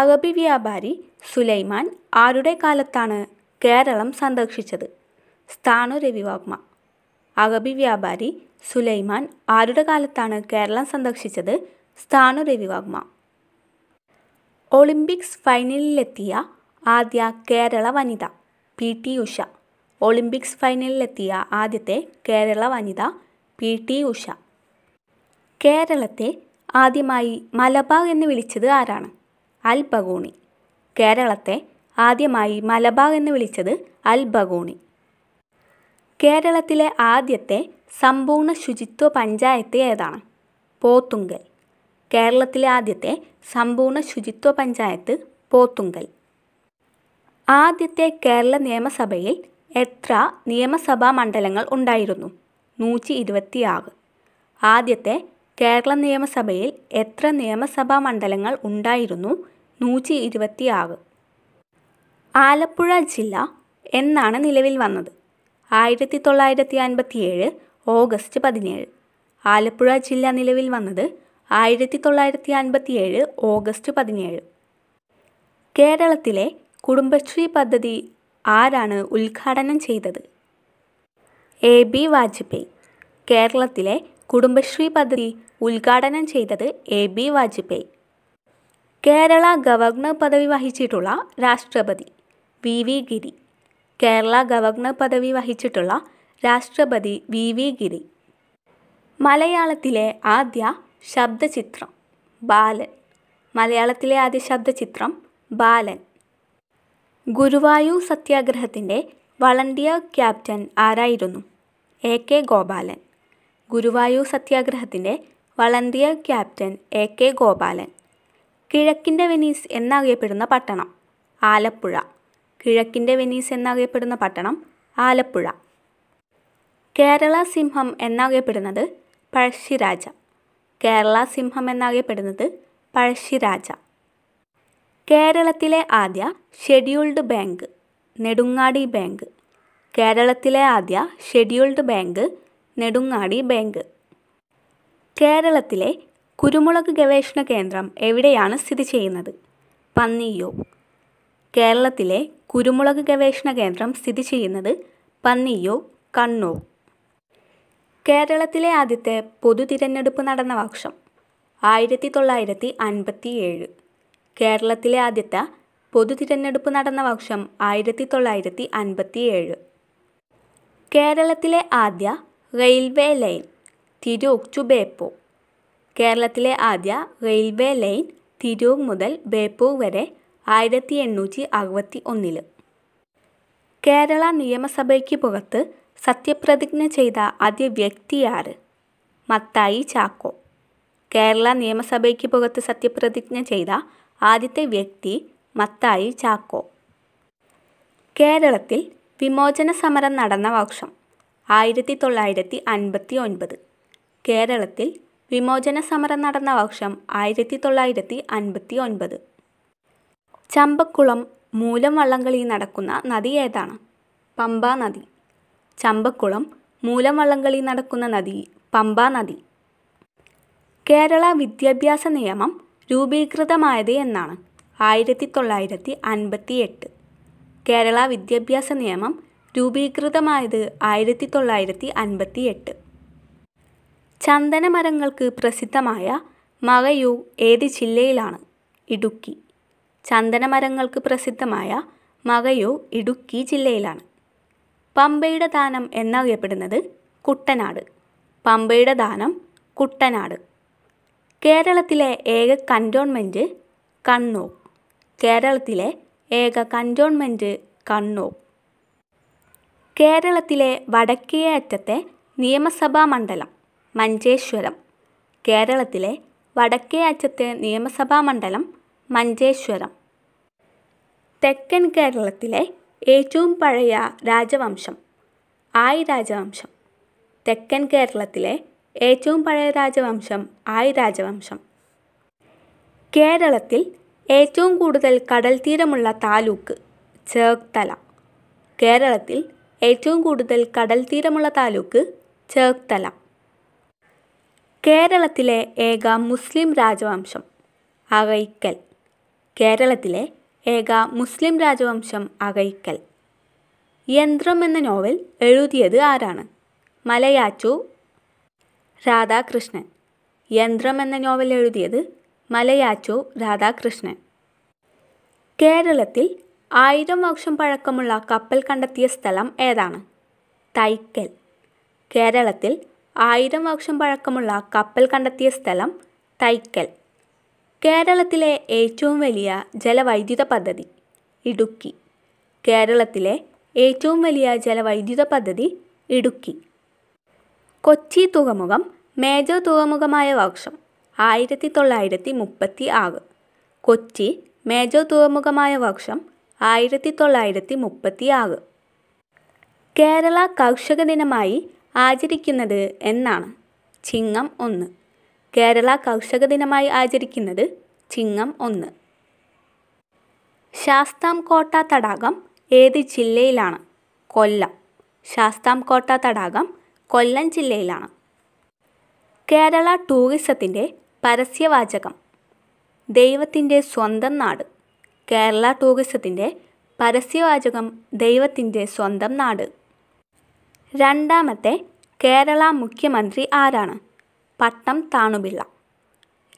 അറബി വ്യാപാരി സുലൈമാൻ ആരുടെ കാലത്താണ് കേരളം സന്ദർശിച്ചത് സ്ഥാനു രവിവർമ്മ അറബി വ്യാപാരി സുലൈമാൻ ആരുടെ കാലത്താണ് കേരളം സന്ദർശിച്ചത് സ്ഥാനു രവിവർമ്മ ഒളിമ്പിക്സ് ഫൈനലിലെത്തിയ ആദ്യ കേരള വനിത പി ടി ഉഷ ഒളിമ്പിക്സ് ഫൈനലിലെത്തിയ ആദ്യത്തെ കേരള വനിത പി ടി ഉഷ കേരളത്തെ ആദ്യമായി മലബാർ എന്ന് വിളിച്ചത് ആരാണ് അൽബഗോണി കേരളത്തെ ആദ്യമായി മലബാർ എന്ന് വിളിച്ചത് അൽബഗോണി കേരളത്തിലെ ആദ്യത്തെ സമ്പൂർണ്ണ ശുചിത്വ പഞ്ചായത്ത് ഏതാണ് പോത്തുങ്കൽ കേരളത്തിലെ ആദ്യത്തെ സമ്പൂർണ്ണ ശുചിത്വ പഞ്ചായത്ത് പോത്തുങ്കൽ ആദ്യത്തെ കേരള നിയമസഭയിൽ എത്ര നിയമസഭാ മണ്ഡലങ്ങൾ ഉണ്ടായിരുന്നു നൂറ്റി ഇരുപത്തിയാറ് ആദ്യത്തെ കേരള നിയമസഭയിൽ എത്ര നിയമസഭാ മണ്ഡലങ്ങൾ ഉണ്ടായിരുന്നു നൂറ്റി ഇരുപത്തിയാറ് ആലപ്പുഴ ജില്ല എന്നാണ് നിലവിൽ വന്നത് ആയിരത്തി തൊള്ളായിരത്തി അൻപത്തിയേഴ് ഓഗസ്റ്റ് പതിനേഴ് ആലപ്പുഴ ജില്ല നിലവിൽ വന്നത് ആയിരത്തി തൊള്ളായിരത്തി ഏഴ് ഓഗസ്റ്റ് പതിനേഴ് കേരളത്തിലെ കുടുംബശ്രീ പദ്ധതി ആരാണ് ഉദ്ഘാടനം ചെയ്തത് എ ബി വാജ്പേയി കേരളത്തിലെ കുടുംബശ്രീ പദ്ധതി ഉദ്ഘാടനം ചെയ്തത് A B Vajpayee Kerala governor പദവി വഹിച്ചിട്ടുള്ള രാഷ്ട്രപതി V V Giri Kerala governor പദവി വഹിച്ചിട്ടുള്ള രാഷ്ട്രപതി വി വി ഗിരി മലയാളത്തിലെ ആദ്യ ശബ്ദചിത്രം ബാലൻ മലയാളത്തിലെ ആദ്യ ശബ്ദചിത്രം ബാലൻ ഗുരുവായൂർ സത്യാഗ്രഹത്തിൻ്റെ വളണ്ടിയർ ക്യാപ്റ്റൻ ആരായിരുന്നു എ കെ ഗോപാലൻ ഗുരുവായൂർ സത്യാഗ്രഹത്തിൻ്റെ volunteer captain A K Gopalan കിഴക്കിൻ്റെ വെനീസ് എന്നറിയപ്പെടുന്ന പട്ടണം ആലപ്പുഴ കിഴക്കിൻ്റെ വെനീസ് എന്നറിയപ്പെടുന്ന പട്ടണം ആലപ്പുഴ കേരള സിംഹം എന്നറിയപ്പെടുന്നത് പഴശ്ശിരാജ കേരള സിംഹം എന്നറിയപ്പെടുന്നത് പഴശ്ശിരാജ കേരളത്തിലെ ആദ്യ ഷെഡ്യൂൾഡ് ബാങ്ക് നെടുങ്ങാടി ബാങ്ക് കേരളത്തിലെ ആദ്യ ഷെഡ്യൂൾഡ് ബാങ്ക് നെടുങ്ങാടി ബാങ്ക് കേരളത്തിലെ കുരുമുളക് ഗവേഷണ കേന്ദ്രം എവിടെയാണ് സ്ഥിതി ചെയ്യുന്നത് പന്നിയോ കേരളത്തിലെ കുരുമുളക് ഗവേഷണ കേന്ദ്രം സ്ഥിതി ചെയ്യുന്നത് പന്നിയോ കണ്ണൂർ കേരളത്തിലെ ആദ്യത്തെ പൊതു തിരഞ്ഞെടുപ്പ് നടന്ന വർഷം ആയിരത്തി തൊള്ളായിരത്തി അൻപത്തി ഏഴ് കേരളത്തിലെ ആദ്യത്തെ പൊതു തിരഞ്ഞെടുപ്പ് നടന്ന വർഷം ആയിരത്തി തൊള്ളായിരത്തി അൻപത്തി ഏഴ് കേരളത്തിലെ ആദ്യ railway line Tirur to Beypore കേരളത്തിലെ ആദ്യ റെയിൽവേ ലൈൻ തിരൂർ മുതൽ ബേപ്പൂർ വരെ ആയിരത്തി എണ്ണൂറ്റി അറുപത്തി ഒന്നിൽ കേരള നിയമസഭയ്ക്ക് പുറത്ത് സത്യപ്രതിജ്ഞ ചെയ്ത ആദ്യ ആര് മത്തായി ചാക്കോ കേരള നിയമസഭയ്ക്ക് പുറത്ത് സത്യപ്രതിജ്ഞ ചെയ്ത ആദ്യത്തെ വ്യക്തി മത്തായി ചാക്കോ കേരളത്തിൽ വിമോചന സമരം നടന്ന വർഷം ആയിരത്തി തൊള്ളായിരത്തി അൻപത്തി ഒൻപത് കേരളത്തിൽ വിമോചന സമരം നടന്ന വർഷം ആയിരത്തി തൊള്ളായിരത്തി അൻപത്തി ഒൻപത് ചമ്പക്കുളം മൂലം വള്ളംകളി നടക്കുന്ന നദി ഏതാണ് പമ്പ നദി ചമ്പക്കുളം മൂലം വള്ളംകളി നടക്കുന്ന നദി പമ്പാ നദി കേരള വിദ്യാഭ്യാസ നിയമം രൂപീകൃതമായത് എന്നാണ് ആയിരത്തി തൊള്ളായിരത്തി അൻപത്തി എട്ട് കേരള വിദ്യാഭ്യാസ നിയമം രൂപീകൃതമായത് ആയിരത്തി തൊള്ളായിരത്തി അൻപത്തി എട്ട് ചന്ദനമരങ്ങൾക്ക് പ്രസിദ്ധമായ മകയു ഏത് ജില്ലയിലാണ് ഇടുക്കി ചന്ദനമരങ്ങൾക്ക് പ്രസിദ്ധമായ മകയു ഇടുക്കി ജില്ലയിലാണ് പമ്പയുടെ ദാനം എന്നറിയപ്പെടുന്നത് കുട്ടനാട് പമ്പയുടെ ദാനം കുട്ടനാട് കേരളത്തിലെ ഏക കൻ്റോൺമെൻറ്റ് കണ്ണൂർ കേരളത്തിലെ ഏക കൻറ്റോൺമെൻറ്റ് കണ്ണൂർ കേരളത്തിലെ വടക്കേ അറ്റത്തെ നിയമസഭാ മണ്ഡലം മഞ്ചേശ്വരം കേരളത്തിലെ വടക്കേ അറ്റത്തെ നിയമസഭാ മണ്ഡലം മഞ്ചേശ്വരം തെക്കൻ കേരളത്തിലെ ഏറ്റവും പഴയ രാജവംശം ആയി രാജവംശം തെക്കൻ കേരളത്തിലെ ഏറ്റവും പഴയ രാജവംശം ആയി രാജവംശം കേരളത്തിൽ ഏറ്റവും കൂടുതൽ കടൽ തീരമുള്ള താലൂക്ക് ചേർത്തല കേരളത്തിൽ ഏറ്റവും കൂടുതൽ കടൽ തീരമുള്ള താലൂക്ക് ചേർത്തല കേരളത്തിലെ ഏക മുസ്ലിം രാജവംശം അവൈക്കൽ കേരളത്തിലെ ഏക മുസ്ലിം രാജവംശം അകൈക്കൽ യന്ത്രം എന്ന നോവൽ എഴുതിയത് ആരാണ് മലയാച്ചു രാധാകൃഷ്ണൻ യന്ത്രം എന്ന നോവൽ എഴുതിയത് മലയാച്ചു രാധാകൃഷ്ണൻ കേരളത്തിൽ ആയിരം വർഷം പഴക്കമുള്ള കപ്പൽ കണ്ടെത്തിയ സ്ഥലം ഏതാണ് തൈക്കൽ കേരളത്തിൽ ആയിരം വർഷം പഴക്കമുള്ള കപ്പൽ കണ്ടെത്തിയ സ്ഥലം തൈക്കൽ കേരളത്തിലെ ഏറ്റവും വലിയ ജലവൈദ്യുത പദ്ധതി ഇടുക്കി കേരളത്തിലെ ഏറ്റവും വലിയ ജലവൈദ്യുത പദ്ധതി ഇടുക്കി കൊച്ചി തുകമുഖം മേജർ തുകമുഖമായ വർഷം ആയിരത്തി തൊള്ളായിരത്തി മുപ്പത്തി ആറ് കൊച്ചി മേജർ തുകമുഖമായ വർഷം ആയിരത്തി തൊള്ളായിരത്തി മുപ്പത്തി ആറ് കേരള കർഷക ദിനമായി ആചരിക്കുന്നത് എന്നാണ് ചിങ്ങം ഒന്ന് കേരള കർഷക ദിനമായി ആചരിക്കുന്നത് ചിങ്ങം ഒന്ന് ശാസ്താംകോട്ട തടാകം ഏത് ജില്ലയിലാണ് കൊല്ലം ശാസ്താംകോട്ട തടാകം കൊല്ലം ജില്ലയിലാണ് കേരള ടൂറിസത്തിൻ്റെ പരസ്യവാചകം ദൈവത്തിൻ്റെ സ്വന്തം നാട് കേരള ടൂറിസത്തിൻ്റെ പരസ്യവാചകം ദൈവത്തിൻ്റെ സ്വന്തം നാട് രണ്ടാമത്തെ കേരള മുഖ്യമന്ത്രി ആരാണ് പട്ടം താണുപിള്ള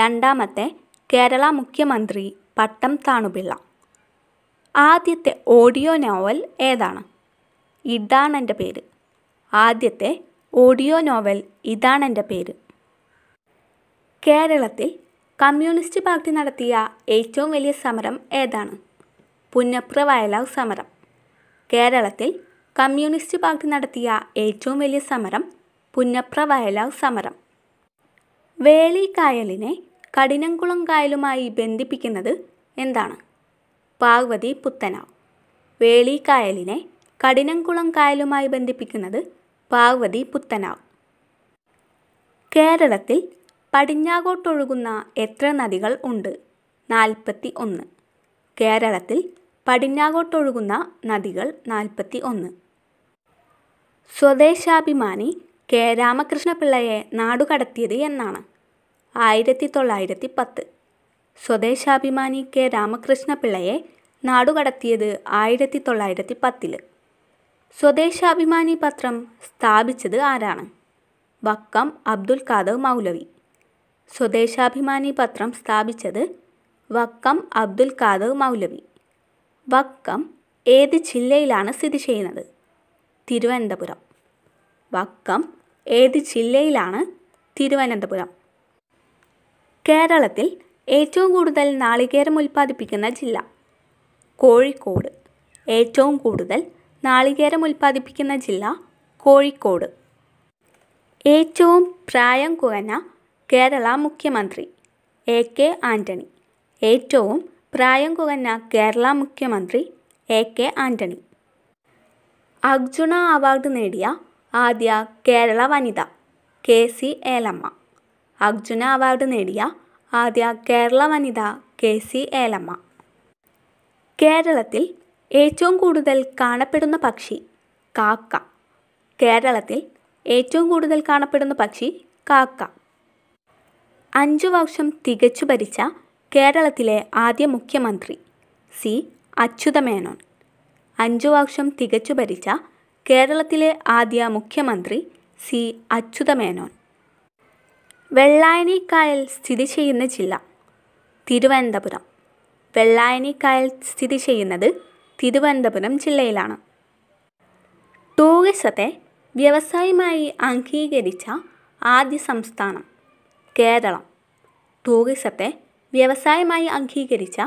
രണ്ടാമത്തെ കേരള മുഖ്യമന്ത്രി പട്ടം താണുപിള്ള ആദ്യത്തെ ഓഡിയോ നോവൽ ഏതാണ് ഇതാണെൻ്റെ പേര് ആദ്യത്തെ ഓഡിയോ നോവൽ ഇതാണെൻ്റെ പേര് കേരളത്തിൽ കമ്മ്യൂണിസ്റ്റ് പാർട്ടി നടത്തിയ ഏറ്റവും വലിയ സമരം ഏതാണ് പുന്നപ്ര വയലാവ് സമരം കേരളത്തിൽ കമ്മ്യൂണിസ്റ്റ് പാർട്ടി നടത്തിയ ഏറ്റവും വലിയ സമരം പുന്നപ്ര വയലാവ് സമരം വേളിക്കായലിനെ കഠിനംകുളം കായലുമായി ബന്ധിപ്പിക്കുന്നത് എന്താണ് പാർവതി പുത്തനാവ് വേളിക്കായലിനെ കഠിനംകുളം കായലുമായി ബന്ധിപ്പിക്കുന്നത് പാർവതി പുത്തനാവ് കേരളത്തിൽ പടിഞ്ഞാകോട്ടൊഴുകുന്ന എത്ര നദികൾ ഉണ്ട് നാൽപ്പത്തി ഒന്ന് കേരളത്തിൽ പടിഞ്ഞാകോട്ടൊഴുകുന്ന നദികൾ നാൽപ്പത്തി ഒന്ന് സ്വദേശാഭിമാനി കെ രാമകൃഷ്ണപിള്ളയെ നാടുകടത്തിയത് എന്നാണ് ആയിരത്തി തൊള്ളായിരത്തി പത്ത് സ്വദേശാഭിമാനി കെ രാമകൃഷ്ണപിള്ളയെ നാടുകടത്തിയത് ആയിരത്തി തൊള്ളായിരത്തി പത്തിൽ സ്വദേശാഭിമാനി പത്രം സ്ഥാപിച്ചത് ആരാണ് വക്കം അബ്ദുൽ ഖാദർ മൗലവി സ്വദേശാഭിമാനി പത്രം സ്ഥാപിച്ചത് വക്കം അബ്ദുൽ ഖാദർ മൗലവി വക്കം ഏത് ജില്ലയിലാണ് സ്ഥിതി ചെയ്യുന്നത് തിരുവനന്തപുരം വക്കം ഏത് ജില്ലയിലാണ് തിരുവനന്തപുരം കേരളത്തിൽ ഏറ്റവും കൂടുതൽ നാളികേരം ഉൽപ്പാദിപ്പിക്കുന്ന ജില്ല കോഴിക്കോട് ഏറ്റവും കൂടുതൽ നാളികേരം ഉൽപ്പാദിപ്പിക്കുന്ന ജില്ല കോഴിക്കോട് ഏറ്റവും പ്രായം കുറഞ്ഞ കേരള മുഖ്യമന്ത്രി എ കെ ആൻ്റണി ഏറ്റവും പ്രായം കുറഞ്ഞ കേരള മുഖ്യമന്ത്രി A K Antony Arjuna award നേടിയ ആദ്യ കേരള വനിത K C Elamma Arjuna award നേടിയ ആദ്യ കേരള വനിത കെ സി ഏലമ്മ കേരളത്തിൽ ഏറ്റവും കൂടുതൽ കാണപ്പെടുന്ന പക്ഷി കാക്ക കേരളത്തിൽ ഏറ്റവും കൂടുതൽ കാണപ്പെടുന്ന പക്ഷി കാക്ക അഞ്ചു വർഷം തികച്ചു ഭരിച്ച കേരളത്തിലെ ആദ്യ മുഖ്യമന്ത്രി സി അച്യുതമേനോൻ അഞ്ചു വർഷം തികച്ചു ഭരിച്ച കേരളത്തിലെ ആദ്യ മുഖ്യമന്ത്രി സി അച്യുതമേനോൻ വെള്ളായണിക്കായൽ സ്ഥിതി ചെയ്യുന്ന ജില്ല തിരുവനന്തപുരം വെള്ളായണിക്കായൽ സ്ഥിതി ചെയ്യുന്നത് തിരുവനന്തപുരം ജില്ലയിലാണ് ടൂറിസത്തെ വ്യവസായമായി അംഗീകരിച്ച ആദ്യ സംസ്ഥാനം കേരളം ടൂറിസത്തെ വ്യവസായമായി അംഗീകരിച്ച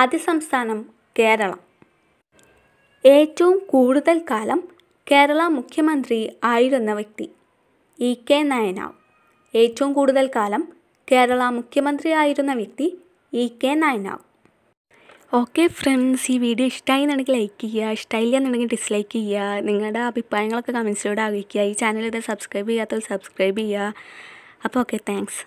ആദ്യ സംസ്ഥാനം കേരളം ഏറ്റവും കൂടുതൽ കാലം കേരള മുഖ്യമന്ത്രി ആയിരുന്ന വ്യക്തി ഇ കെ നയനാവ് ഏറ്റവും കൂടുതൽ കാലം കേരള മുഖ്യമന്ത്രി ആയിരുന്ന വ്യക്തി E K Nayanar okay friends ഈ വീഡിയോ ഇഷ്ടമായി എന്നുണ്ടെങ്കിൽ ലൈക്ക് ചെയ്യുക ഇഷ്ടമായില്ല എന്നുണ്ടെങ്കിൽ ഡിസ്ലൈക്ക് ചെയ്യുക നിങ്ങളുടെ അഭിപ്രായങ്ങളൊക്കെ കമൻസിലൂടെ അറിയിക്കുക ഈ ചാനൽ ഇത് സബ്സ്ക്രൈബ് ചെയ്യാത്തത് സബ്സ്ക്രൈബ് ചെയ്യുക അപ്പോൾ ഓക്കെ താങ്ക്സ്